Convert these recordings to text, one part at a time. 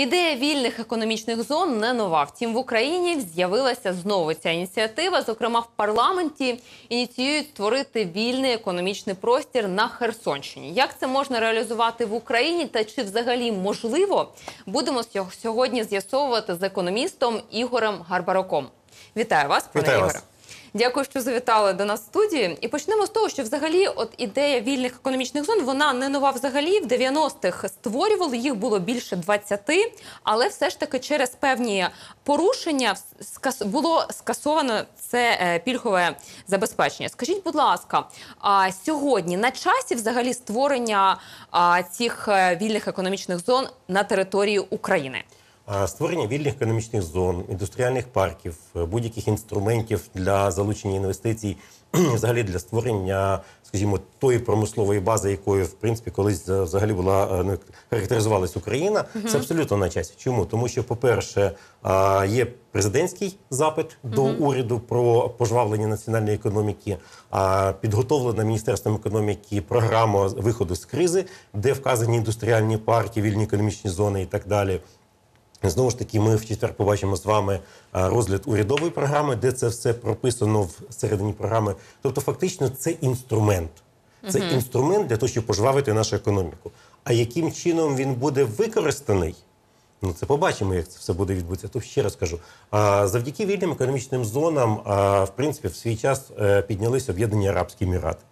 Ідея вільних економічних зон не нова. Втім, в Україні з'явилася знову ця ініціатива. Зокрема, в парламенті ініціюють створити вільний економічний простір на Херсонщині. Як це можна реалізувати в Україні та чи взагалі можливо будемо сьогодні з'ясовувати з економістом Ігорем Гарбароком? Вітаю вас, пане Ігоре. Дякую, що завітали до нас в студії. І почнемо з того, що взагалі, от ідея вільних економічних зон, вона не нова взагалі. В 90-х створювали їх було більше 20, але все ж таки через певні порушення було скасовано це е, пільгове забезпечення. Скажіть, будь ласка, а сьогодні на часі взагалі створення цих е, вільних економічних зон на території України? створення вільних економічних зон, індустріальних парків, е, будь-яких інструментів для залучення інвестицій, взагалі для створення, скажімо, тої промислової бази, якою в принципі колись е, взагалі була е, ну, характеризувалась Україна, uh це абсолютно на часі. Чому тому, що, по-перше, є президентський запит uh -huh. до уряду про пожвавлення національної економіки, а підготовлена міністерством економіки програма виходу з кризи, де вказані індустріальні парки, вільні економічні зони і так далі. Знову ж таки, ми в четвер побачимо з вами е, розгляд урядової програми, де це все прописано в середині програми. Тобто, фактично, це інструмент. Це угу. інструмент для того, щоб пожвавити нашу економіку. А яким чином він буде використаний? Ну, це побачимо, як це все буде відбутися, то ще раз кажу. А завдяки вільним економічним зонам, а, в принципі, в свій час е, піднялися об'єднані Арабські Емірати.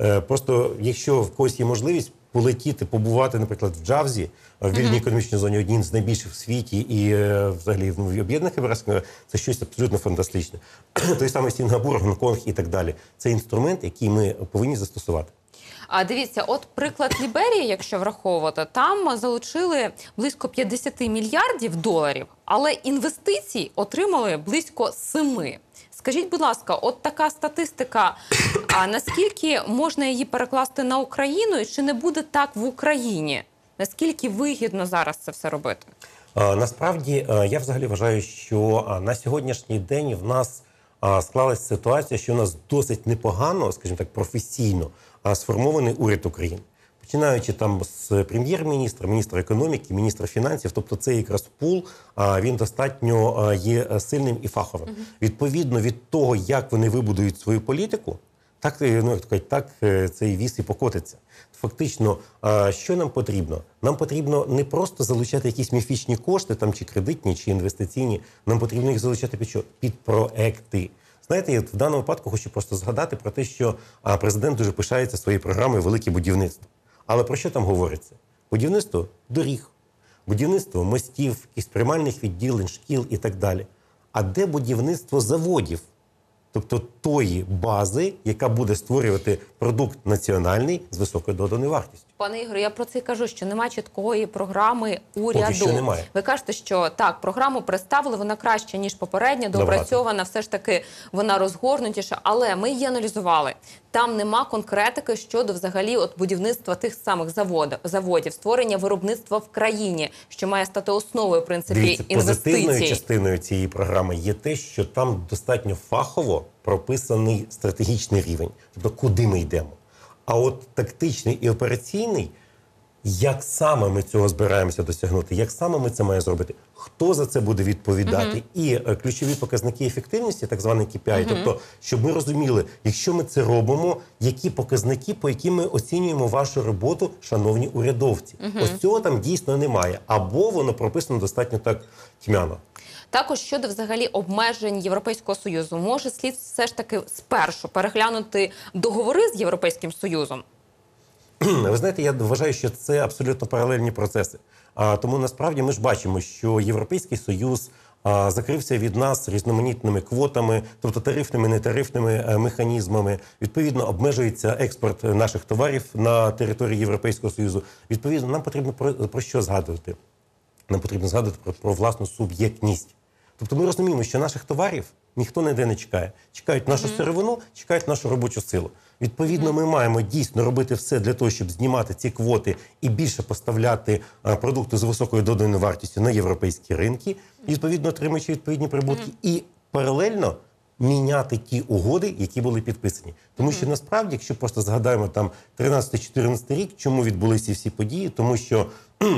Е, просто якщо в когось є можливість, полетіти, побувати, наприклад, в Джавзі в вільній економічній зоні, одній з найбільших в світі, і е, взагалі ну, в об'єднаних Європейських е, це щось абсолютно фантастичне. Той самий Сінгапур, Гонконг і так далі. Це інструмент, який ми повинні застосувати. А дивіться, от приклад Ліберії, якщо враховувати, там залучили близько 50 мільярдів доларів, але інвестицій отримали близько 7. Скажіть, будь ласка, от така статистика. А наскільки можна її перекласти на Україну, і чи не буде так в Україні? Наскільки вигідно зараз це все робити? Насправді е, я взагалі вважаю, що е, на сьогоднішній день в нас склалася ситуація, що у нас досить непогано, скажімо так, професійно сформований уряд України. Починаючи там з прем'єр-міністра, міністра економіки, міністра фінансів, тобто цей якраз пул, він достатньо є сильним і фаховим. Відповідно від того, як вони вибудують свою політику, так е, ну, так е, цей віз і покотиться. Фактично, е, що нам потрібно? Нам потрібно не просто залучати якісь міфічні кошти, там чи кредитні, чи інвестиційні. Нам потрібно їх залучати під що? Під проекти. Знаєте, я в даному випадку хочу просто згадати про те, що президент дуже пишається своєю програмою Велике будівництво. Але про що там говориться? Будівництво доріг, будівництво мостів, якісь приймальних відділень, шкіл і так далі. А де будівництво заводів? тобто тої бази, яка буде створювати продукт національний з високою доданою вартістю. Пане Ігорю, я про це кажу, що немає чіткої програми уряду. Поки що немає. Ви кажете, що так, програму представили, вона краще ніж попередня, допрацьована, все ж таки вона розгорнутіша. Але ми її аналізували. Там нема конкретики щодо взагалі от будівництва тих самих завод, заводів, створення виробництва в країні, що має стати основою в принципі Дивіться, інвестицій. Позитивною частиною цієї програми є те, що там достатньо фахово прописаний стратегічний рівень, тобто куди ми йдемо. А от тактичний і операційний, як саме ми цього збираємося досягнути, як саме ми це маємо зробити, хто за це буде відповідати? Uh І е, ключові показники ефективності, так званий KPI, uh тобто, щоб ми розуміли, якщо ми це робимо, які показники, по яким ми оцінюємо вашу роботу, шановні урядовці, uh ось цього там дійсно немає, або воно прописано достатньо так тьмяно. Також щодо взагалі обмежень Європейського союзу, може слід все ж таки спершу переглянути договори з європейським союзом. Ви знаєте, я вважаю, що це абсолютно паралельні процеси. А тому насправді ми ж бачимо, що європейський союз. Закрився від нас різноманітними квотами, тобто тарифними, нетарифними е, механізмами. Відповідно, обмежується експорт наших товарів на території Європейського союзу. Відповідно, нам потрібно про, про що згадувати? Нам потрібно згадувати про, про власну суб'єктність. Тобто ми розуміємо, що наших товарів ніхто ніде не чекає. Чекають нашу mm -hmm. сировину, чекають нашу робочу силу. Відповідно, ми маємо дійсно робити все для того, щоб знімати ці квоти і більше поставляти а, е, продукти з високою доданою вартістю на європейські ринки, відповідно отримуючи відповідні прибутки, mm -hmm. і паралельно. Міняти ті угоди, які були підписані, тому що насправді, якщо просто згадаємо там 13-14 рік, чому відбулися всі події, тому що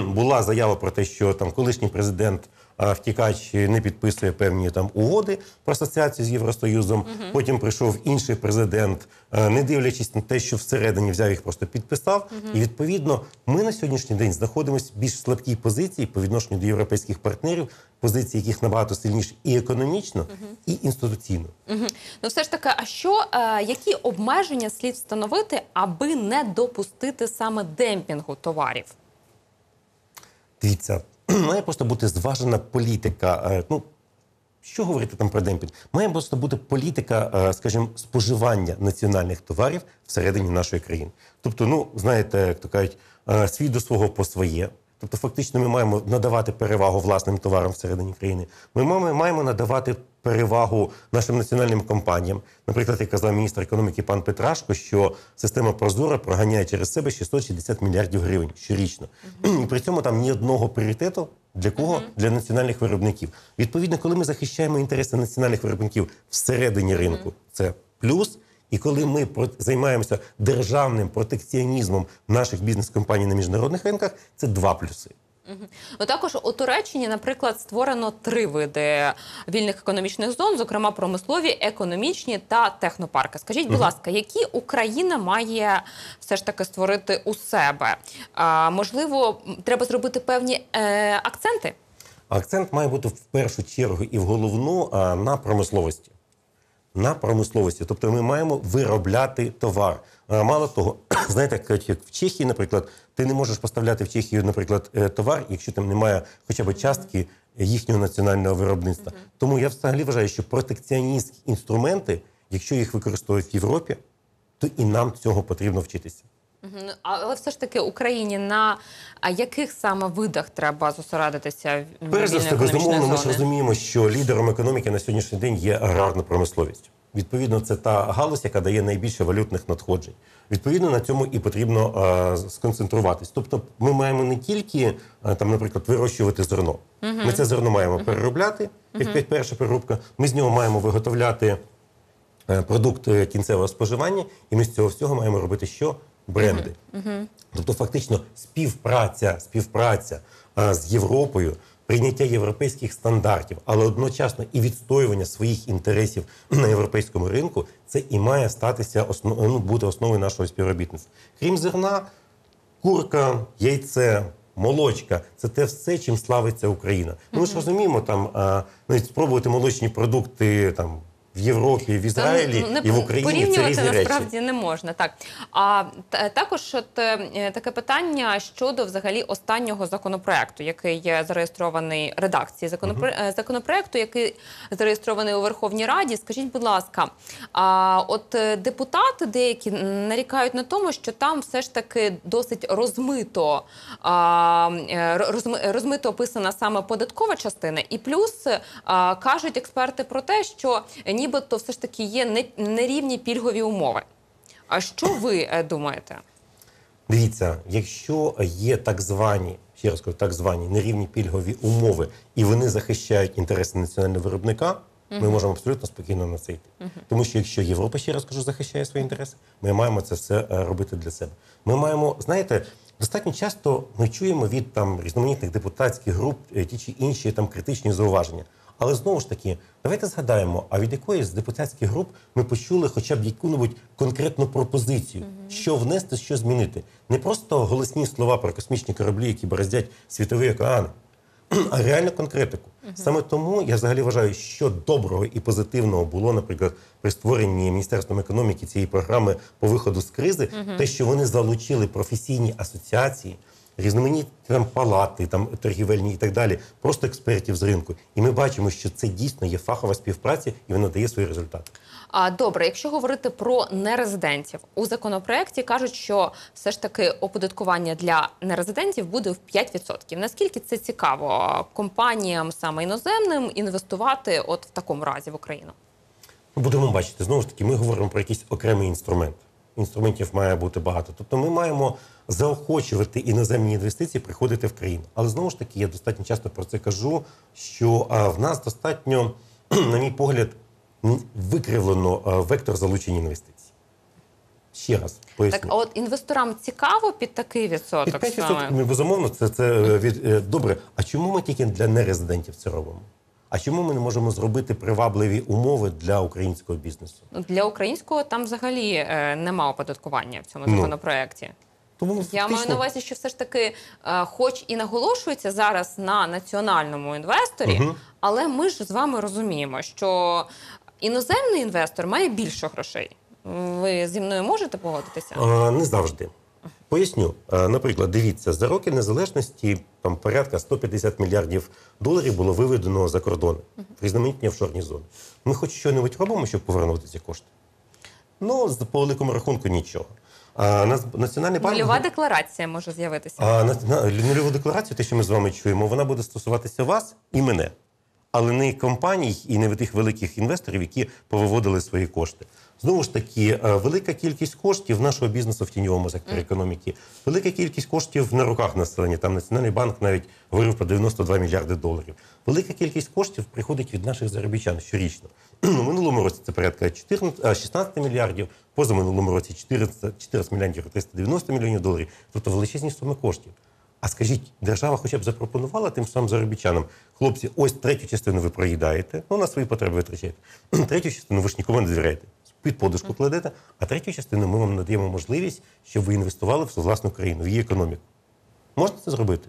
була заява про те, що там колишній президент втікач не підписує певні там угоди про асоціацію з Євросоюзом. Угу. Потім прийшов інший президент, е, не дивлячись на те, що всередині взяв їх, просто підписав. Угу. І відповідно, ми на сьогоднішній день знаходимося в більш слабкій позиції по відношенню до європейських партнерів, позиції яких набагато сильніші і економічно, угу. і інституційно. Угу. Ну, все ж таки, а що е, які обмеження слід встановити, аби не допустити саме демпінгу товарів? Дивіться, має просто бути зважена політика. Е, ну що говорити там про демпінг? Має просто бути політика, е, скажімо, споживання національних товарів всередині нашої країни. Тобто, ну знаєте, як то кажуть, е, свій до свого по своє. Тобто, фактично, ми маємо надавати перевагу власним товарам всередині країни. Ми маємо надавати перевагу нашим національним компаніям. Наприклад, як казав міністр економіки пан Петрашко, що система Прозора проганяє через себе 660 мільярдів гривень щорічно, і при цьому там ні одного пріоритету. Для кого? Uh Для національних виробників. Відповідно, коли ми захищаємо інтереси національних виробників всередині ринку, uh це плюс. І коли ми займаємося державним протекціонізмом наших бізнес-компаній на міжнародних ринках, це два плюси. Ну, також у Туреччині, наприклад, створено три види вільних економічних зон, зокрема промислові, економічні та технопарки. Скажіть, будь ласка, які Україна має все ж таки створити у себе? А, Можливо, треба зробити певні е, акценти? Акцент має бути в першу чергу і в головну на промисловості на промисловості. Тобто ми маємо виробляти товар. Е, мало того, знаєте, як в Чехії, наприклад, ти не можеш поставляти в Чехію, наприклад, е, товар, якщо там немає хоча б частки їхнього національного виробництва. Тому я взагалі вважаю, що протекціоністські інструменти, якщо їх використовують в Європі, то і нам цього потрібно вчитися. Але все ж таки Україні на яких саме видах треба зосередитися в Перш за все, безумовно, ми ж розуміємо, що лідером економіки на сьогоднішній день є аграрна промисловість. Відповідно, це та галузь, яка дає найбільше валютних надходжень. Відповідно, на цьому і потрібно е, сконцентруватись. Тобто, ми маємо не тільки е, там, наприклад, вирощувати зерно. Uh Ми це зерно маємо uh переробляти. як uh перша переробка, ми з нього маємо виготовляти. Е, Продукт кінцевого споживання, і ми з цього всього маємо робити що бренди. Угу. Тобто, фактично, співпраця, співпраця а, е, з Європою. Прийняття європейських стандартів, але одночасно і відстоювання своїх інтересів на європейському ринку, це і має статися ну, бути основою нашого співробітництва. Крім зерна, курка, яйце, молочка це те все, чим славиться Україна. Ну, ми ж розуміємо, там е, навіть спробувати молочні продукти там в Європі, в ну, Ізраїлі ну, не, і в Україні це різні речі. насправді не можна. Так а також от, е, таке питання щодо взагалі останнього законопроекту, який є зареєстрований редакції законопро... угу. Е, законопроекту, який зареєстрований у Верховній Раді. Скажіть, будь ласка, а от е, депутати деякі нарікають на тому, що там все ж таки досить розмито а, розми, розмито описана саме податкова частина, і плюс а, кажуть експерти про те, що ні нібито все ж таки є нерівні пільгові умови. А що ви е, думаєте? Дивіться, якщо є так звані, ще раз кажу, так звані нерівні пільгові умови, і вони захищають інтереси національного виробника. Ми можемо абсолютно спокійно на це йти. Uh Тому що якщо Європа ще раз кажу, захищає свої інтереси, ми маємо це все е, робити для себе. Ми маємо, знаєте, достатньо часто ми чуємо від там різноманітних депутатських груп е, ті чи інші там критичні зауваження. Але знову ж таки, давайте згадаємо, а від якої з депутатських груп ми почули хоча б яку-небудь конкретну пропозицію, mm що внести, що змінити. Не просто голосні слова про космічні кораблі, які бороздять світові океани, а реальну конкретику. Mm Саме тому я взагалі вважаю, що доброго і позитивного було, наприклад, при створенні міністерством економіки цієї програми по виходу з кризи, mm те, що вони залучили професійні асоціації різноманітні там палати, там торгівельні і так далі, просто експертів з ринку. І ми бачимо, що це дійсно є фахова співпраця, і вона дає свої результати. А добре, якщо говорити про нерезидентів у законопроекті, кажуть, що все ж таки оподаткування для нерезидентів буде в 5%. Наскільки це цікаво компаніям саме іноземним інвестувати, от в такому разі в Україну? Ну, будемо бачити знову ж таки. Ми говоримо про якийсь окремий інструмент інструментів має бути багато. Тобто ми маємо заохочувати іноземні інвестиції приходити в країну. Але знову ж таки, я достатньо часто про це кажу. Що в нас достатньо, на мій погляд, викривлено вектор залучення інвестицій. Ще раз поясню. Так, а от інвесторам цікаво під такий відсоток. Під 5%, саме? безумовно, це це е, від е, добре. А чому ми тільки для нерезидентів це робимо? А чому ми не можемо зробити привабливі умови для українського бізнесу? Ну, для українського там взагалі е, нема оподаткування в цьому Ну. законопроекті. Тому Я фактично, маю на увазі, що все ж таки, е, хоч і наголошується зараз на національному інвесторі, Мгм. але ми ж з вами розуміємо, що іноземний інвестор має більше грошей. Ви зі мною можете погодитися? е, не завжди. Поясню, е, наприклад, дивіться, за роки незалежності там порядка 150 мільярдів доларів було виведено за кордон в різноманітні офшорні зони. Ми хоч щось робимо, щоб повернути ці кошти. Ну, по великому рахунку нічого. А національний банк... Нульова декларація може з'явитися. А на, на нульову декларацію, те, що ми з вами чуємо, вона буде стосуватися вас і мене, але не компаній і не тих великих інвесторів, які повиводили свої кошти. Знову ж таки, е, велика кількість коштів нашого бізнесу в тіньовому секторі економіки, велика кількість коштів на руках населення. Там національний банк навіть говорив про 92 мільярди доларів. Велика кількість коштів приходить від наших заробітчан щорічно. У ну, минулому році це порядка 14, 16 е, мільярдів, поза минулому році 14, 14 мільярдів 390 мільйонів доларів. Тобто величезні суми коштів. А скажіть, держава хоча б запропонувала тим самим заробітчанам, хлопці, ось третю частину ви проїдаєте, ну на свої потреби витрачаєте. Третю частину ви ж нікому не довіряєте під подушку кладете. А третю частину ми вам надаємо можливість, щоб ви інвестували в свою власну країну, в її економіку. Можна це зробити?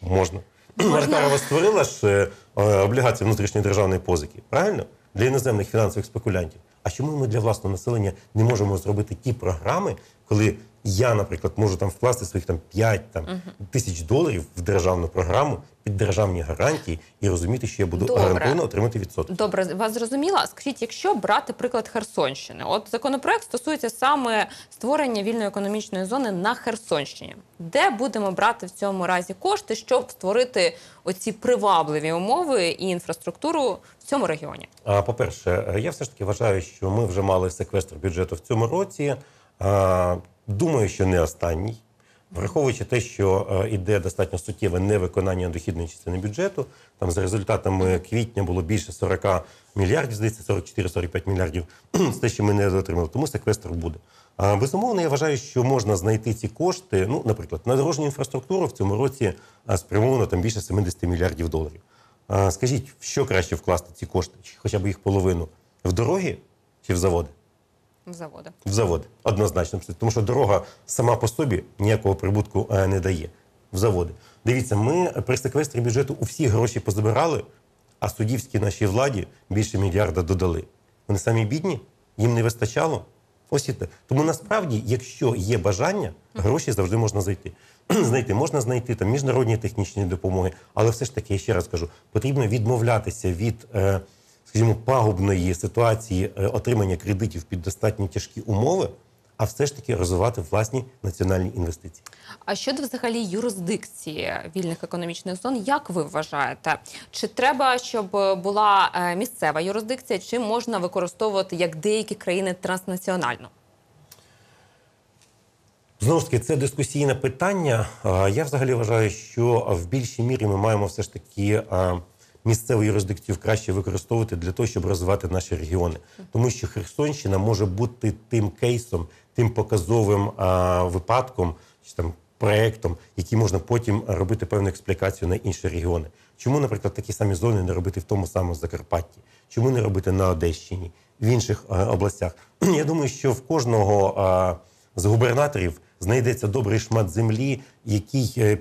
Можна. Маркарова створила ж е, е, облігації внутрішньої державної позики, правильно? Для іноземних фінансових спекулянтів. А чому ми для власного населення не можемо зробити ті програми, коли я, наприклад, можу там вкласти своїх там 5 там, угу. тисяч доларів в державну програму під державні гарантії і розуміти, що я буду Добре. гарантовано отримати відсотки. Добре, вас зрозуміла. Скажіть, якщо брати приклад Херсонщини, от законопроект стосується саме створення вільної економічної зони на Херсонщині, де будемо брати в цьому разі кошти, щоб створити оці привабливі умови і інфраструктуру в цьому регіоні? А по перше, я все ж таки вважаю, що ми вже мали секвестр бюджету в цьому році. Думаю, що не останній, враховуючи те, що йде е, достатньо суттєве невиконання дохідної частини бюджету. Там за результатами квітня було більше 40 мільярдів, здається, 44-45 мільярдів. Це те, що ми не отримали, тому секвестр буде. А безумовно, я вважаю, що можна знайти ці кошти. Ну, наприклад, на дорожню інфраструктуру в цьому році е, спрямовано там більше 70 мільярдів доларів. А, скажіть, що краще вкласти ці кошти, чи хоча б їх половину в дороги чи в заводи? В заводи. В заводи. Однозначно. Тому що дорога сама по собі ніякого прибутку е, не дає. В заводи. Дивіться, ми при секвестрі бюджету усі гроші позабирали, а суддівській нашій владі більше мільярда додали. Вони самі бідні, їм не вистачало. Ось і те. Тому насправді, якщо є бажання, гроші завжди можна знайти. знайти можна знайти там міжнародні технічні допомоги, але все ж таки, я ще раз кажу, потрібно відмовлятися від. Е, скажімо, пагубної ситуації е, отримання кредитів під достатньо тяжкі умови, а все ж таки розвивати власні національні інвестиції. А щодо взагалі юрисдикції вільних економічних зон, як ви вважаєте, чи треба, щоб була е, місцева юрисдикція, чи можна використовувати як деякі країни транснаціонально? Знову ж таки, це дискусійне питання. Я взагалі вважаю, що в більшій мірі ми маємо все ж таки місцеву юрисдикцію краще використовувати для того, щоб розвивати наші регіони, тому що Херсонщина може бути тим кейсом, тим показовим а, випадком чи там проектом, який можна потім робити певну експлікацію на інші регіони. Чому, наприклад, такі самі зони не робити в тому самому Закарпатті? Чому не робити на Одещині в інших а, е, областях? Я думаю, що в кожного а, з губернаторів знайдеться добрий шмат землі, який е,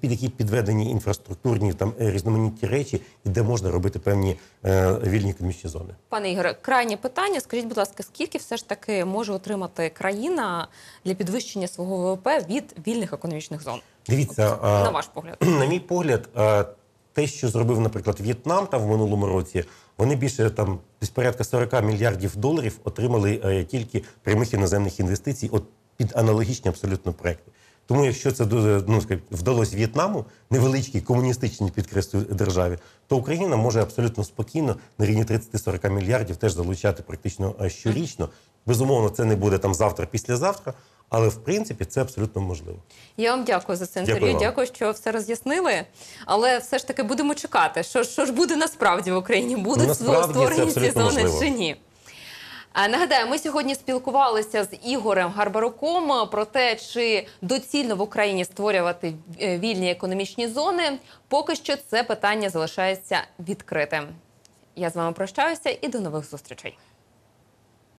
під які підведені інфраструктурні там е, різноманітні речі, і де можна робити певні е, вільні економічні зони. Пане Ігоре, крайнє питання. Скажіть, будь ласка, скільки все ж таки може отримати країна для підвищення свого ВВП від вільних економічних зон? Дивіться на ваш погляд, на мій погляд, те, що зробив, наприклад, В'єтнам там в минулому році, вони більше там десь порядка 40 мільярдів доларів отримали е, тільки прямих іноземних інвестицій. От під аналогічні абсолютно проекти. Тому, якщо це ну, скажімо, вдалося В'єтнаму, невеличкій комуністичній підкреслю державі, то Україна може абсолютно спокійно на рівні 30-40 мільярдів теж залучати практично е, щорічно. Безумовно, це не буде там завтра, післязавтра. Але в принципі це абсолютно можливо. Я вам дякую за це інтерв'ю. Дякую, дякую, що все роз'яснили. Але все ж таки будемо чекати, що що ж буде насправді в Україні, будуть ну, насправді створені ці зони можливо. чи ні. Нагадаю, ми сьогодні спілкувалися з Ігорем Гарбаруком про те, чи доцільно в Україні створювати е, вільні економічні зони. Поки що це питання залишається відкритим. Я з вами прощаюся і до нових зустрічей.